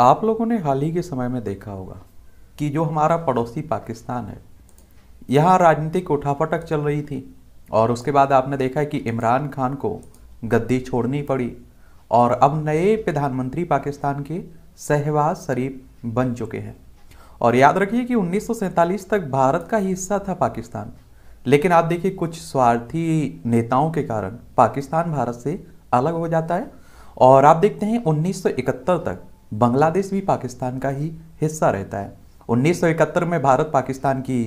आप लोगों ने हाल ही के समय में देखा होगा कि जो हमारा पड़ोसी पाकिस्तान है यहाँ राजनीतिक उठापटक चल रही थी और उसके बाद आपने देखा है कि इमरान खान को गद्दी छोड़नी पड़ी और अब नए प्रधानमंत्री पाकिस्तान के सहवाज शरीफ बन चुके हैं और याद रखिए कि उन्नीस तक भारत का हिस्सा था पाकिस्तान लेकिन आप देखिए कुछ स्वार्थी नेताओं के कारण पाकिस्तान भारत से अलग हो जाता है और आप देखते हैं 1971 तक बांग्लादेश भी पाकिस्तान का ही हिस्सा रहता है 1971 में भारत पाकिस्तान की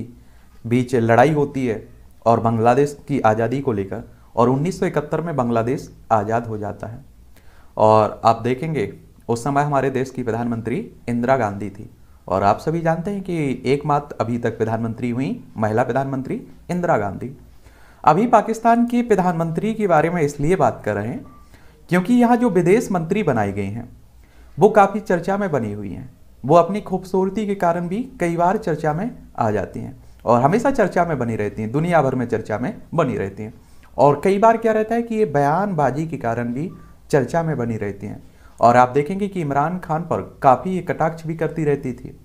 बीच लड़ाई होती है और बांग्लादेश की आज़ादी को लेकर और 1971 में बांग्लादेश आज़ाद हो जाता है और आप देखेंगे उस समय हमारे देश की प्रधानमंत्री इंदिरा गांधी थी और आप सभी जानते हैं कि एकमात्र अभी तक प्रधानमंत्री हुई महिला प्रधानमंत्री इंदिरा गांधी अभी पाकिस्तान की प्रधानमंत्री के बारे में इसलिए बात कर रहे हैं क्योंकि यहाँ जो विदेश मंत्री बनाई गई हैं वो काफ़ी चर्चा में बनी हुई हैं वो अपनी खूबसूरती के कारण भी कई बार चर्चा में आ जाती हैं और हमेशा चर्चा में बनी रहती हैं दुनिया भर में चर्चा में बनी रहती हैं और कई बार क्या रहता है कि ये बयानबाजी के कारण भी चर्चा में बनी रहती हैं और आप देखेंगे कि इमरान खान पर काफ़ी कटाक्ष भी करती रहती थी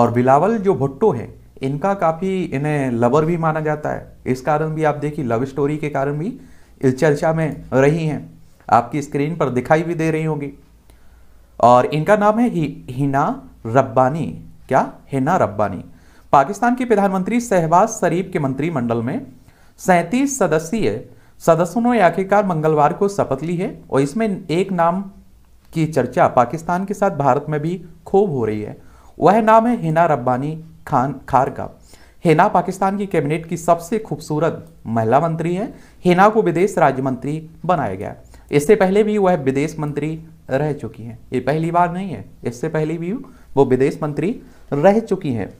और बिलावल जो भुट्टो हैं इनका काफ़ी इन्हें लवर भी माना जाता है इस कारण भी आप देखिए लव स्टोरी के कारण भी इस चर्चा में रही हैं आपकी स्क्रीन पर दिखाई भी दे रही होंगी और इनका नाम है ही, हिना रब्बानी क्या हिना रब्बानी पाकिस्तान की प्रधानमंत्री शहबाज शरीफ के मंत्रिमंडल में सैंतीस सदस्यीय सदस्यों ने आखिरकार मंगलवार को शपथ ली है और इसमें एक नाम की चर्चा पाकिस्तान के साथ भारत में भी खूब हो रही है वह नाम है हिना रब्बानी खान खार का हिना पाकिस्तान की कैबिनेट की सबसे खूबसूरत महिला मंत्री है हिना को विदेश राज्य मंत्री बनाया गया इससे पहले भी वह विदेश मंत्री रह चुकी हैं ये पहली बार नहीं है इससे पहले भी वो विदेश मंत्री रह चुकी हैं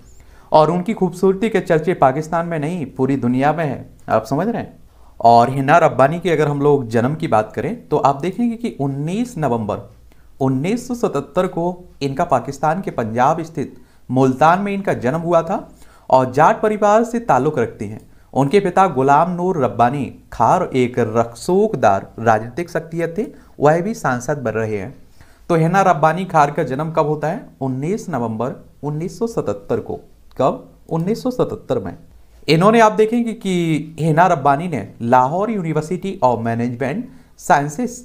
और उनकी खूबसूरती के चर्चे पाकिस्तान में नहीं पूरी दुनिया में है आप समझ रहे हैं और हिना रब्बानी की अगर हम लोग जन्म की बात करें तो आप देखेंगे कि 19 नवंबर 1977 को इनका पाकिस्तान के पंजाब स्थित मुल्तान में इनका जन्म हुआ था और जाट परिवार से ताल्लुक़ रखती हैं उनके पिता गुलाम नूर रब्बानी खार एक रक्सूखदार राजनीतिक शख्सियत थे वह भी सांसद बन रहे हैं तो हेना रब्बानी खार का जन्म कब होता है 19 नवंबर 1977 को कब 1977 में इन्होंने आप देखेंगे कि हेना रब्बानी ने Lahore university of management sciences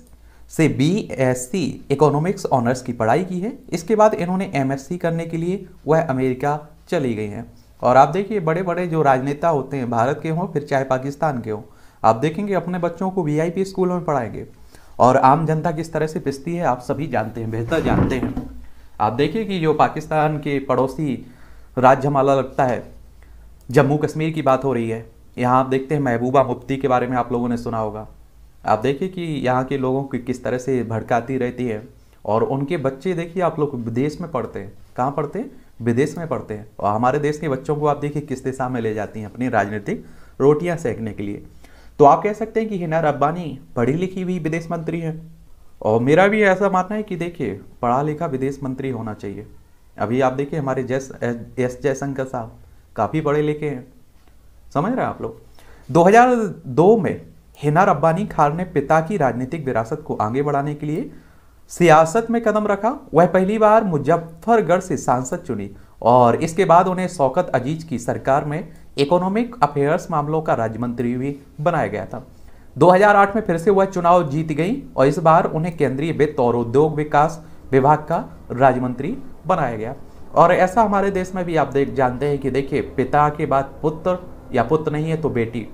से B S C economics honours की पढ़ाई की है इसके बाद इन्होंने एम एस सी करने के लिए वह अमेरिका चली गई हैं और आप देखिए बड़े बड़े जो राजनेता होते हैं भारत के हों फिर चाहे पाकिस्तान के हों आप देखेंगे अपने बच्चों को वीआईपी स्कूलों में पढ़ाएंगे और आम जनता किस तरह से पिसती है आप सभी जानते हैं बेहतर जानते हैं आप देखिए कि जो पाकिस्तान के पड़ोसी राज्य हमारा लगता है जम्मू कश्मीर की बात हो रही है यहाँ आप देखते हैं महबूबा मुफ्ती के बारे में आप लोगों ने सुना होगा आप देखिए कि यहाँ के लोगों की किस तरह से भड़काती रहती है और उनके बच्चे देखिए आप लोग विदेश में पढ़ते हैं कहाँ पढ़ते हैं विदेश में पढ़ते हैं और हमारे देश के बच्चों को आप देखिए किस दिशा में ले जाती हैं अपनी राजनीतिक रोटियां सेकने के लिए तो आप कह सकते हैं कि हिना रब्बानी पढ़ी लिखी हुई विदेश मंत्री हैं और मेरा भी ऐसा मानना है कि देखिए पढ़ा लिखा विदेश मंत्री होना चाहिए अभी आप देखिए हमारे जय एस जयशंकर साहब काफ़ी पढ़े लिखे हैं समझ रहे हैं आप लोग दो में हिना रब्बानी खार ने पिता की राजनीतिक विरासत को आगे बढ़ाने के लिए सियासत में कदम रखा वह पहली बार मुजफ्फरगढ़ से सांसद चुनी और इसके बाद उन्हें शौकत अजीज की सरकार में इकोनॉमिक अफेयर्स मामलों का राज्य मंत्री भी बनाया गया था 2008 में फिर से वह चुनाव जीत गई और इस बार उन्हें केंद्रीय वित्त और उद्योग विकास विभाग का राज्य मंत्री बनाया गया और ऐसा हमारे देश में भी आप देख जानते हैं कि देखिए पिता के बाद पुत्र या पुत्र नहीं है तो बेटी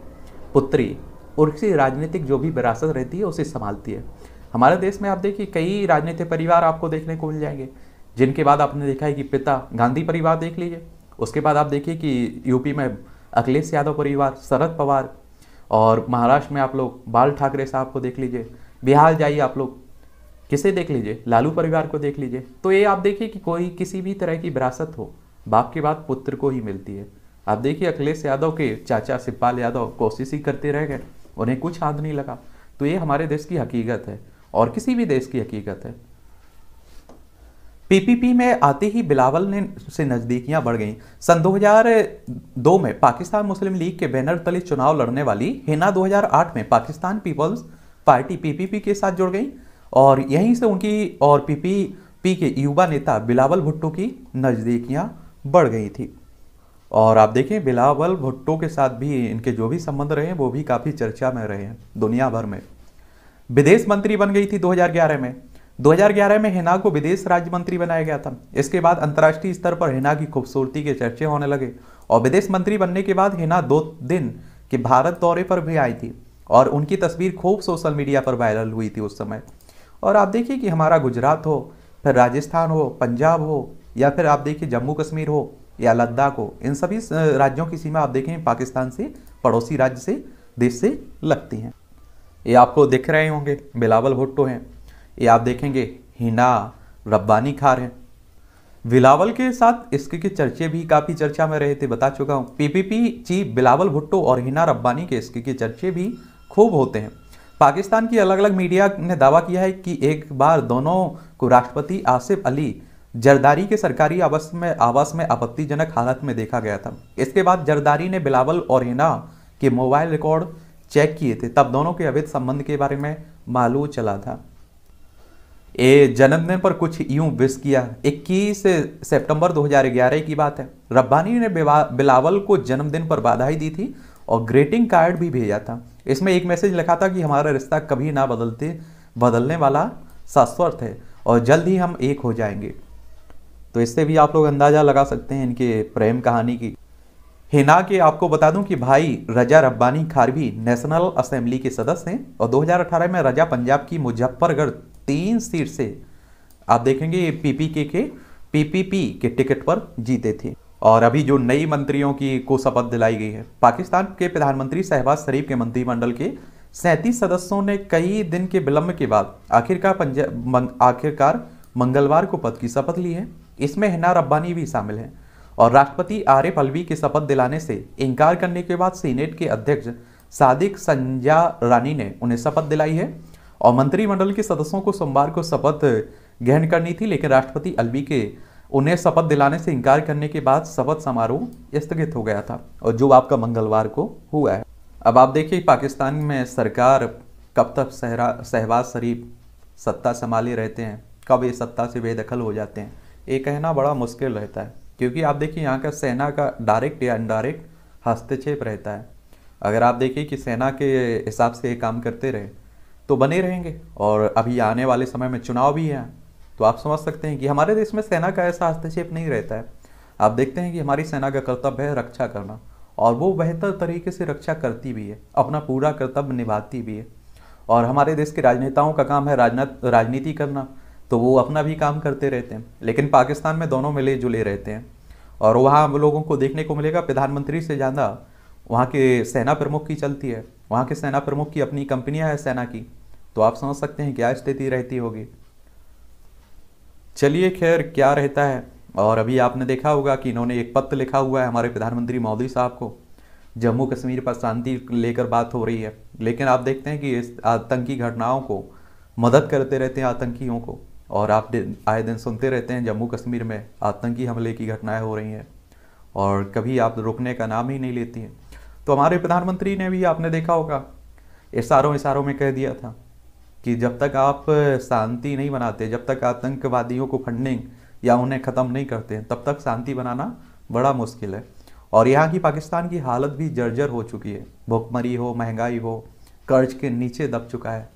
पुत्री और उसकी राजनीतिक जो भी विरासत रहती है उसे संभालती है हमारे देश में आप देखिए कई राजनीतिक परिवार आपको देखने को मिल जाएंगे जिनके बाद आपने देखा है कि पिता गांधी परिवार देख लीजिए उसके बाद आप देखिए कि यूपी में अखिलेश यादव परिवार शरद पवार और महाराष्ट्र में आप लोग बाल ठाकरे साहब को देख लीजिए बिहार जाइए आप लोग किसे देख लीजिए लालू परिवार को देख लीजिए तो ये आप देखिए कि कोई किसी भी तरह की विरासत हो बाप के बाद पुत्र को ही मिलती है आप देखिए अखिलेश यादव के चाचा शिवपाल यादव कोशिश ही करते रह गए उन्हें कुछ हाथ नहीं लगा तो ये हमारे देश की हकीकत है और किसी भी देश की हकीकत है पीपीपी में आते ही बिलावल ने से नज़दीकियां बढ़ गईं सन 2002 में पाकिस्तान मुस्लिम लीग के बैनर तले चुनाव लड़ने वाली हिना 2008 में पाकिस्तान पीपल्स पार्टी पीपीपी के साथ जुड़ गई और यहीं से उनकी और पीपीपी के युवा नेता बिलावल भुट्टो की नज़दीकियाँ बढ़ गई थी और आप देखें बिलावल भुट्टो के साथ भी इनके जो भी संबंध रहे हैं वो भी काफ़ी चर्चा में रहे हैं दुनिया भर में विदेश मंत्री बन गई थी 2011 में 2011 में हिना को विदेश राज्य मंत्री बनाया गया था इसके बाद अंतर्राष्ट्रीय स्तर पर हिना की खूबसूरती के चर्चे होने लगे और विदेश मंत्री बनने के बाद हिना दो दिन के भारत दौरे पर भी आई थी और उनकी तस्वीर खूब सोशल मीडिया पर वायरल हुई थी उस समय और आप देखिए कि हमारा गुजरात हो फिर राजस्थान हो पंजाब हो या फिर आप देखिए जम्मू कश्मीर हो या लद्दाख हो इन सभी राज्यों की सीमा आप देखें पाकिस्तान से पड़ोसी राज्य से देश से लगती हैं ये आपको दिख रहे होंगे बिलावल भुट्टो हैं ये आप देखेंगे हिना रब्बानी खार हैं बिलावल के साथ इसके के चर्चे भी काफ़ी चर्चा में रहे थे बता चुका हूँ पीपीपी चीफ बिलावल भुट्टो और हिना रब्बानी के इसके के चर्चे भी खूब होते हैं पाकिस्तान की अलग अलग मीडिया ने दावा किया है कि एक बार दोनों को राष्ट्रपति आसिफ अली जरदारी के सरकारी आवास में आवास में आपत्तिजनक हालत में देखा गया था इसके बाद जरदारी ने बिलावल और हिना के मोबाइल रिकॉर्ड चेक किए थे तब दोनों के अवैध संबंध के बारे में मालूम चला था ए जन्मदिन पर कुछ यूं विश किया 21 सितंबर 2011 की बात है रब्बानी ने बिलावल को जन्मदिन पर बधाई दी थी और ग्रेटिंग कार्ड भी भेजा था इसमें एक मैसेज लिखा था कि हमारा रिश्ता कभी ना बदलते बदलने वाला शाश्वत है और जल्द ही हम एक हो जाएंगे तो इससे भी आप लोग अंदाज़ा लगा सकते हैं इनके प्रेम कहानी की हिना के आपको बता दूं कि भाई रजा रब्बानी खारवी नेशनल असेंबली के सदस्य हैं और 2018 में रजा पंजाब की मुजफ्फरगढ़ तीन सीट से आप देखेंगे पीपी पीपीके के पीपीपी के टिकट पर जीते थे और अभी जो नई मंत्रियों की को शपथ दिलाई गई है पाकिस्तान के प्रधानमंत्री शहबाज शरीफ के मंत्रिमंडल के सैंतीस सदस्यों ने कई दिन के विलंब के बाद आखिरकार पंजाब आखिरकार मंगलवार को पद की शपथ ली है इसमें हिना रब्बानी भी शामिल हैं और राष्ट्रपति आर एफ अलवी की शपथ दिलाने से इनकार करने के बाद सीनेट के अध्यक्ष सादिक संजा रानी ने उन्हें शपथ दिलाई है और मंत्रिमंडल के सदस्यों को सोमवार को शपथ ग्रहण करनी थी लेकिन राष्ट्रपति अलवी के उन्हें शपथ दिलाने से इनकार करने के बाद शपथ समारोह स्थगित हो गया था और जो आपका मंगलवार को हुआ है अब आप देखिए पाकिस्तान में सरकार कब तक शहबाज शरीफ सत्ता संभाले रहते हैं कब ये सत्ता से बेदखल हो जाते हैं ये कहना बड़ा मुश्किल रहता है क्योंकि आप देखिए यहाँ का सेना का डायरेक्ट या इनडायरेक्ट हस्तक्षेप रहता है अगर आप देखिए कि सेना के हिसाब से ये काम करते रहे तो बने रहेंगे और अभी आने वाले समय में चुनाव भी हैं तो आप समझ सकते हैं कि हमारे देश में सेना का ऐसा हस्तक्षेप नहीं रहता है आप देखते हैं कि हमारी सेना का कर्तव्य है रक्षा करना और वो बेहतर तरीके से रक्षा करती भी है अपना पूरा कर्तव्य निभाती भी है और हमारे देश के राजनेताओं का काम है राजनीति करना तो वो अपना भी काम करते रहते हैं लेकिन पाकिस्तान में दोनों मिले जुले रहते हैं और वहाँ हम लोगों को देखने को मिलेगा प्रधानमंत्री से ज़्यादा वहाँ के सेना प्रमुख की चलती है वहाँ के सेना प्रमुख की अपनी कंपनियाँ है सेना की तो आप समझ सकते हैं क्या स्थिति रहती होगी चलिए खैर क्या रहता है और अभी आपने देखा होगा कि इन्होंने एक पत्र लिखा हुआ है हमारे प्रधानमंत्री मोदी साहब को जम्मू कश्मीर पर शांति लेकर बात हो रही है लेकिन आप देखते हैं कि इस आतंकी घटनाओं को मदद करते रहते हैं आतंकियों को और आप आए दिन सुनते रहते हैं जम्मू कश्मीर में आतंकी हमले की घटनाएं हो रही हैं और कभी आप रुकने का नाम ही नहीं लेती हैं तो हमारे प्रधानमंत्री ने भी आपने देखा होगा इशारों इशारों में कह दिया था कि जब तक आप शांति नहीं बनाते जब तक आतंकवादियों को फंडिंग या उन्हें ख़त्म नहीं करते तब तक शांति बनाना बड़ा मुश्किल है और यहाँ की पाकिस्तान की हालत भी जर्जर हो चुकी है भुखमरी हो महंगाई हो कर्ज के नीचे दब चुका है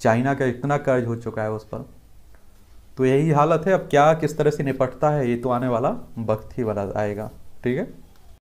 चाइना का इतना कर्ज हो चुका है उस पर तो यही हालत है अब क्या किस तरह से निपटता है ये तो आने वाला वक्त ही वाला आएगा ठीक है